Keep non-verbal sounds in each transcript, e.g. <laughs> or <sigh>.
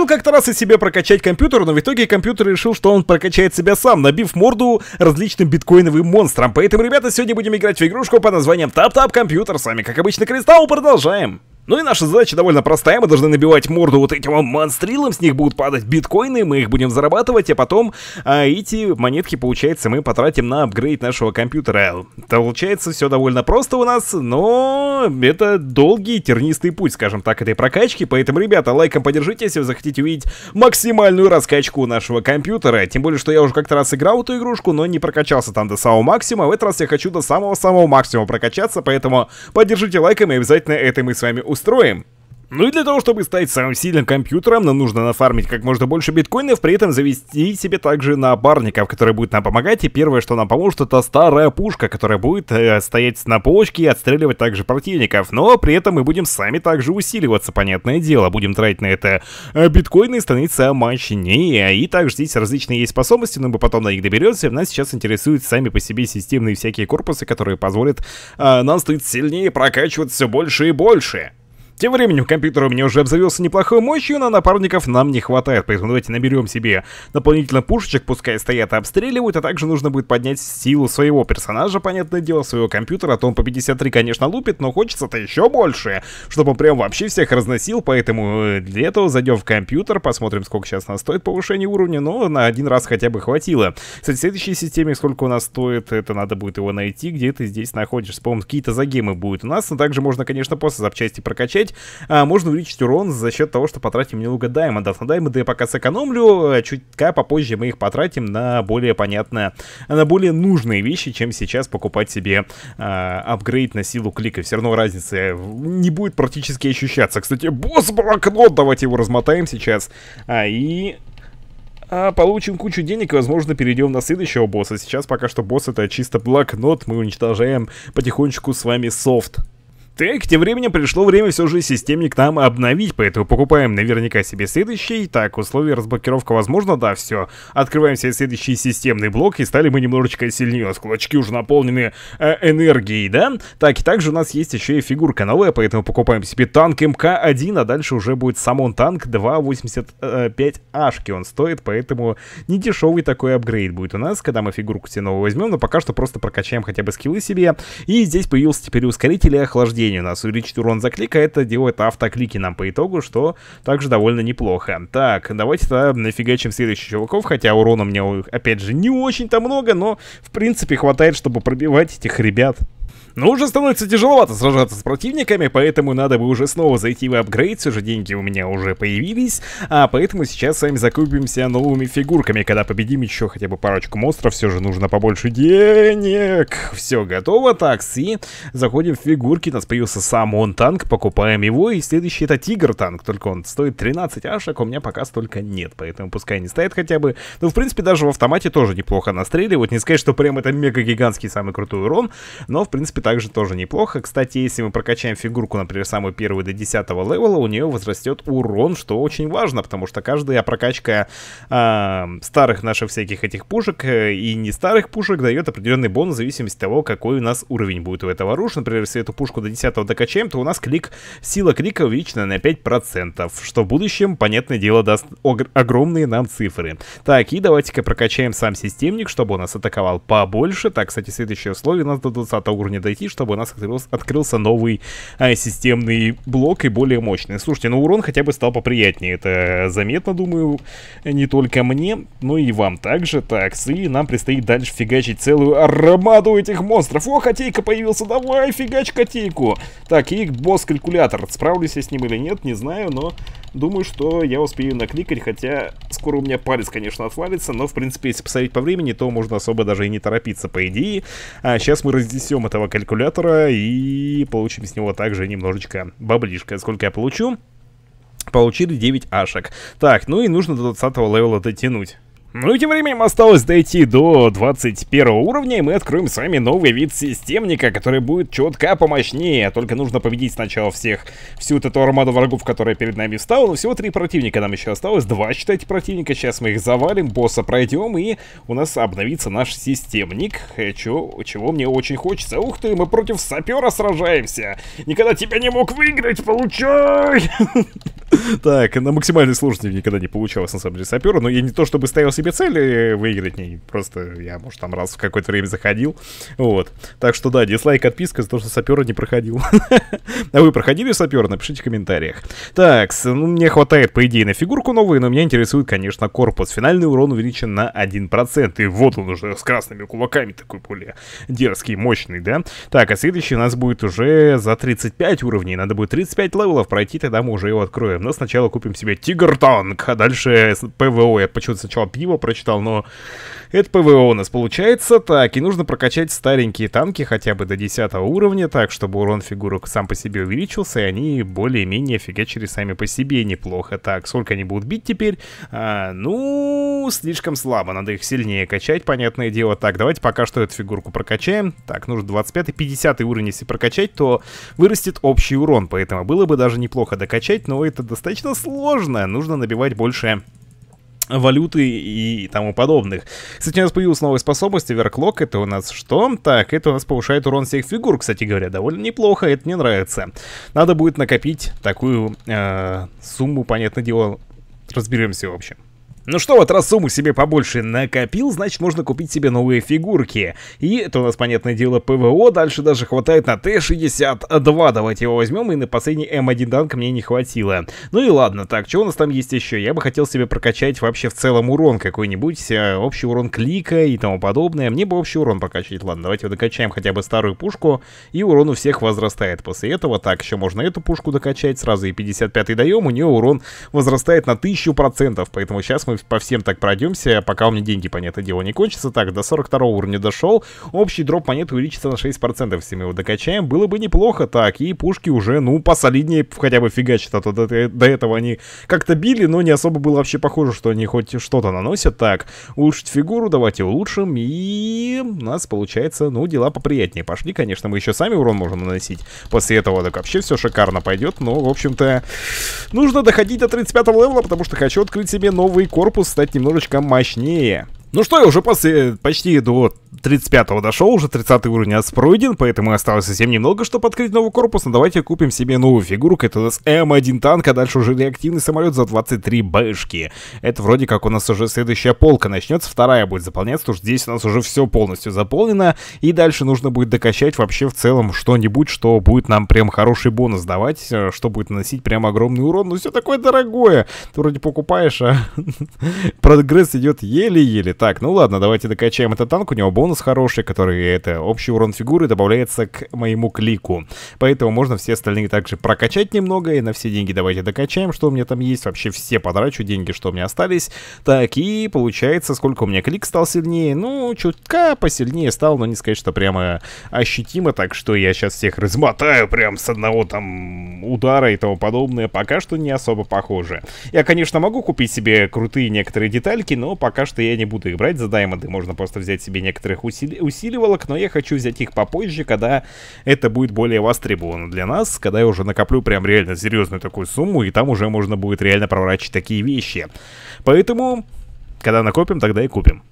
Решил как-то раз и себе прокачать компьютер, но в итоге компьютер решил, что он прокачает себя сам, набив морду различным биткоиновым монстрам. Поэтому, ребята, сегодня будем играть в игрушку под названием Тап-Тап Компьютер. С вами, как обычно, Кристалл, продолжаем. Ну и наша задача довольно простая, мы должны набивать морду вот этим монстрилам, с них будут падать биткоины, мы их будем зарабатывать, а потом а, эти монетки, получается, мы потратим на апгрейд нашего компьютера. Получается, все довольно просто у нас, но это долгий тернистый путь, скажем так, этой прокачки, поэтому, ребята, лайком поддержите, если вы захотите увидеть максимальную раскачку нашего компьютера, тем более, что я уже как-то раз играл эту игрушку, но не прокачался там до самого максимума, а в этот раз я хочу до самого-самого максимума прокачаться, поэтому поддержите лайком и обязательно это мы с вами устроим. Ну и для того, чтобы стать самым сильным компьютером, нам нужно нафармить как можно больше биткоинов, при этом завести себе также напарников, которые будут нам помогать. И первое, что нам поможет, это старая пушка, которая будет э, стоять на полочке и отстреливать также противников. Но при этом мы будем сами также усиливаться, понятное дело. Будем тратить на это э, биткоины и становиться мощнее. И также здесь различные есть способности, но мы потом на них доберемся. Нас сейчас интересуют сами по себе системные всякие корпусы, которые позволят э, нам стать сильнее прокачивать все больше и больше. Тем временем компьютер у меня уже обзавелся неплохой мощью, но напарников нам не хватает, поэтому давайте наберем себе дополнительно пушечек, пускай стоят и обстреливают, а также нужно будет поднять силу своего персонажа, понятное дело, своего компьютера, а то он по 53, конечно, лупит, но хочется-то еще больше, чтобы он прям вообще всех разносил, поэтому э, для этого зайдем в компьютер, посмотрим, сколько сейчас нас стоит повышение уровня, но на один раз хотя бы хватило. Кстати, в следующей системе сколько у нас стоит, это надо будет его найти, где ты здесь находишься, по-моему, какие-то загемы будут у нас, но также можно, конечно, после запчасти прокачать, увеличить, а, можно увеличить урон за счет того, что потратим немного даймондов. На даймонды я пока сэкономлю, а, чутка попозже мы их потратим на более понятное, на более нужные вещи, чем сейчас покупать себе а, апгрейд на силу клика. Все равно разницы не будет практически ощущаться. Кстати, босс блокнот, давайте его размотаем сейчас. А, и а получим кучу денег и, возможно, перейдем на следующего босса. Сейчас пока что босс это чисто блокнот, мы уничтожаем потихонечку с вами софт. Так, тем временем пришло время все же системник нам обновить, поэтому покупаем наверняка себе следующий. Так, условия разблокировка возможно, да, все. Открываем себе следующий системный блок, и стали мы немножечко сильнее. склочки уже наполнены э, энергией, да? Так, и также у нас есть еще и фигурка новая, поэтому покупаем себе танк МК-1, а дальше уже будет сам он танк 285 ашки он стоит, поэтому не дешевый такой апгрейд будет у нас, когда мы фигурку себе новую возьмем, но пока что просто прокачаем хотя бы скиллы себе. И здесь появился теперь ускоритель и охлаждение нападение у нас увеличить урон за клик, а это делает автоклики нам по итогу, что также довольно неплохо. Так, давайте тогда нафигачим следующих чуваков, хотя урона меня опять же, не очень-то много, но, в принципе, хватает, чтобы пробивать этих ребят. Но уже становится тяжеловато сражаться с противниками, поэтому надо бы уже снова зайти в апгрейд, все же деньги у меня уже появились, а поэтому сейчас с вами закупимся новыми фигурками, когда победим еще хотя бы парочку монстров, все же нужно побольше денег. Все готово, такси, заходим в фигурки, у нас появился сам он танк, покупаем его, и следующий это тигр танк, только он стоит 13 ашек, а у меня пока столько нет, поэтому пускай не стоит хотя бы, Ну в принципе даже в автомате тоже неплохо настреливать, не сказать, что прям это мега гигантский самый крутой урон, но в принципе также тоже неплохо. Кстати, если мы прокачаем фигурку, например, самую первую до 10 левела, у нее возрастет урон, что очень важно, потому что каждая прокачка э, старых наших всяких этих пушек э, и не старых пушек дает определенный бонус в зависимости от того, какой у нас уровень будет у этого оружия. Например, если эту пушку до 10 докачаем, то у нас клик, сила клика увеличена на 5%, что в будущем, понятное дело, даст огромные нам цифры. Так, и давайте-ка прокачаем сам системник, чтобы у нас атаковал побольше. Так, кстати, следующее условие у нас до 20 уровня отойти, чтобы у нас открылся, новый а, системный блок и более мощный. Слушайте, ну урон хотя бы стал поприятнее. Это заметно, думаю, не только мне, но и вам также. Так, и нам предстоит дальше фигачить целую армаду этих монстров. О, котейка появился, давай, фигач котейку. Так, и босс-калькулятор. Справлюсь я с ним или нет, не знаю, но думаю, что я успею накликать, хотя скоро у меня палец, конечно, отвалится, но, в принципе, если посмотреть по времени, то можно особо даже и не торопиться, по идее. А сейчас мы разнесем этого калькулятора калькулятора и получим с него также немножечко баблишка. Сколько я получу? Получили 9 ашек. Так, ну и нужно до 20 левела дотянуть. Ну и тем временем осталось дойти до 21 уровня, и мы откроем с вами новый вид системника, который будет четко помощнее. Только нужно победить сначала всех, всю вот эту армаду врагов, которая перед нами встала. Но всего три противника нам еще осталось, два, считайте, противника. Сейчас мы их завалим, босса пройдем, и у нас обновится наш системник, чего, чего мне очень хочется. Ух ты, мы против сапера сражаемся! Никогда тебя не мог выиграть, получай! <laughs> Так, на максимальной сложности никогда не получалось, на самом деле, сапера, но я не то чтобы стоялся себе цели выиграть ней. Просто я, может, там раз в какое-то время заходил. Вот. Так что да, дизлайк, отписка за то, что сапера не проходил. <laughs> А вы проходили сапера? Напишите в комментариях. Так, ну, мне хватает, по идее, на фигурку новую, но меня интересует, конечно, корпус. Финальный урон увеличен на 1%. И вот он уже с красными кулаками такой более дерзкий, мощный, да? Так, а следующий у нас будет уже за 35 уровней. Надо будет 35 левелов пройти, тогда мы уже его откроем. Но сначала купим себе Тигр Танк, а дальше ПВО. Я почему-то сначала пиво его прочитал, но это ПВО у нас получается. Так, и нужно прокачать старенькие танки хотя бы до 10 уровня, так, чтобы урон фигурок сам по себе увеличился, и они более-менее фигачили сами по себе неплохо. Так, сколько они будут бить теперь? А, ну, слишком слабо, надо их сильнее качать, понятное дело. Так, давайте пока что эту фигурку прокачаем. Так, нужно 25-50 уровень, если прокачать, то вырастет общий урон, поэтому было бы даже неплохо докачать, но это достаточно сложно, нужно набивать больше валюты и тому подобных. Кстати, у нас появилась новая способность, Верклок, это у нас что? Так, это у нас повышает урон всех фигур, кстати говоря, довольно неплохо, это мне нравится. Надо будет накопить такую э, сумму, понятное дело, разберемся в общем. Ну что, вот раз сумму себе побольше накопил, значит можно купить себе новые фигурки. И это у нас, понятное дело, ПВО, дальше даже хватает на Т-62, давайте его возьмем, и на последний М1 танк мне не хватило. Ну и ладно, так, что у нас там есть еще? Я бы хотел себе прокачать вообще в целом урон какой-нибудь, э, общий урон клика и тому подобное. Мне бы общий урон прокачать, ладно, давайте вот докачаем хотя бы старую пушку, и урон у всех возрастает. После этого, так, еще можно эту пушку докачать, сразу и 55 даем, у нее урон возрастает на 1000%, поэтому сейчас мы по всем так пройдемся, пока у меня деньги, понятное дело, не кончатся. Так, до 42 уровня дошел. Общий дроп монет увеличится на 6%, если мы его докачаем. Было бы неплохо так, и пушки уже, ну, посолиднее хотя бы фигачат. А то до, э, до этого они как-то били, но не особо было вообще похоже, что они хоть что-то наносят. Так, улучшить фигуру, давайте улучшим. И у нас получается, ну, дела поприятнее пошли. Конечно, мы еще сами урон можем наносить. После этого так вообще все шикарно пойдет. Но, в общем-то, нужно доходить до 35 левела, потому что хочу открыть себе новый корпус корпус стать немножечко мощнее. Ну что, я уже после почти до 35-го дошел, уже 30 уровень у пройден, поэтому осталось совсем немного, чтобы открыть новый корпус, но давайте купим себе новую фигурку, это у нас М1 танк, а дальше уже реактивный самолет за 23 бэшки. Это вроде как у нас уже следующая полка начнется, вторая будет заполняться, потому что здесь у нас уже все полностью заполнено, и дальше нужно будет докачать вообще в целом что-нибудь, что будет нам прям хороший бонус давать, э, что будет наносить прям огромный урон, но ну, все такое дорогое, ты вроде покупаешь, а <laughs> прогресс идет еле-еле. Так, ну ладно, давайте докачаем этот танк, у него бонус хороший, который это общий урон фигуры добавляется к моему клику. Поэтому можно все остальные также прокачать немного, и на все деньги давайте докачаем, что у меня там есть. Вообще все потрачу деньги, что у меня остались. Так, и получается, сколько у меня клик стал сильнее? Ну, чутка посильнее стал, но не сказать, что прямо ощутимо, так что я сейчас всех размотаю прям с одного там удара и тому подобное. Пока что не особо похоже. Я, конечно, могу купить себе крутые некоторые детальки, но пока что я не буду их брать за даймонды. Можно просто взять себе некоторые некоторых усили усиливалок, но я хочу взять их попозже, когда это будет более востребовано для нас, когда я уже накоплю прям реально серьезную такую сумму, и там уже можно будет реально проворачивать такие вещи. Поэтому, когда накопим, тогда и купим.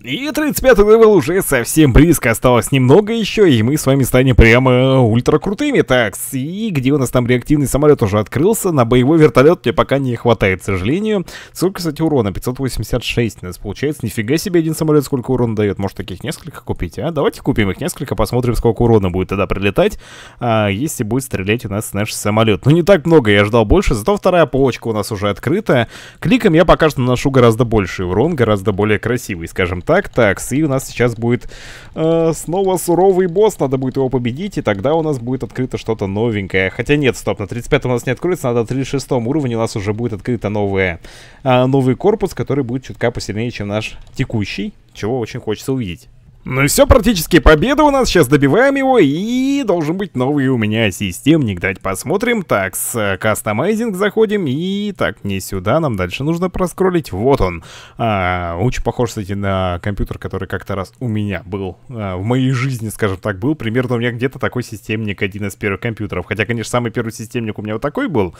И 35 левел уже совсем близко, осталось немного еще, и мы с вами станем прямо ультра крутыми, такс. И где у нас там реактивный самолет уже открылся, на боевой вертолет мне пока не хватает, к сожалению. Сколько, кстати, урона? 586 у нас получается. Нифига себе один самолет сколько урона дает. Может таких несколько купить, а? Давайте купим их несколько, посмотрим, сколько урона будет тогда прилетать, а, если будет стрелять у нас наш самолет. Ну не так много, я ждал больше, зато вторая полочка у нас уже открыта. Кликом я пока что наношу гораздо больший урон, гораздо более красивый, скажем так, так, и у нас сейчас будет э, снова суровый босс, надо будет его победить, и тогда у нас будет открыто что-то новенькое. Хотя нет, стоп, на 35 у нас не откроется, надо на 36 уровне у нас уже будет открыто новое, э, новый корпус, который будет чутка посильнее, чем наш текущий, чего очень хочется увидеть. Ну и все, практически победа у нас, сейчас добиваем его, и должен быть новый у меня системник, дать посмотрим. Так, с э, кастомайзинг заходим, и так, не сюда, нам дальше нужно проскролить, вот он. А, очень похож, кстати, на компьютер, который как-то раз у меня был, а, в моей жизни, скажем так, был. Примерно у меня где-то такой системник, один из первых компьютеров. Хотя, конечно, самый первый системник у меня вот такой был,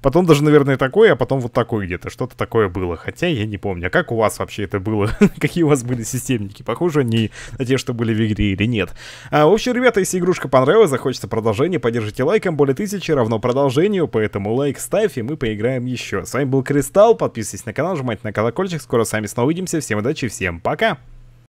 потом даже, наверное, такой, а потом вот такой где-то, что-то такое было. Хотя я не помню, а как у вас вообще это было? <laughs> Какие у вас были системники? Похоже, они <laughs> те, что были в игре или нет. А, в общем, ребята, если игрушка понравилась, захочется продолжение, поддержите лайком, более тысячи равно продолжению, поэтому лайк ставь, и мы поиграем еще. С вами был Кристалл, подписывайтесь на канал, жмите на колокольчик, скоро с вами снова увидимся, всем удачи, всем пока!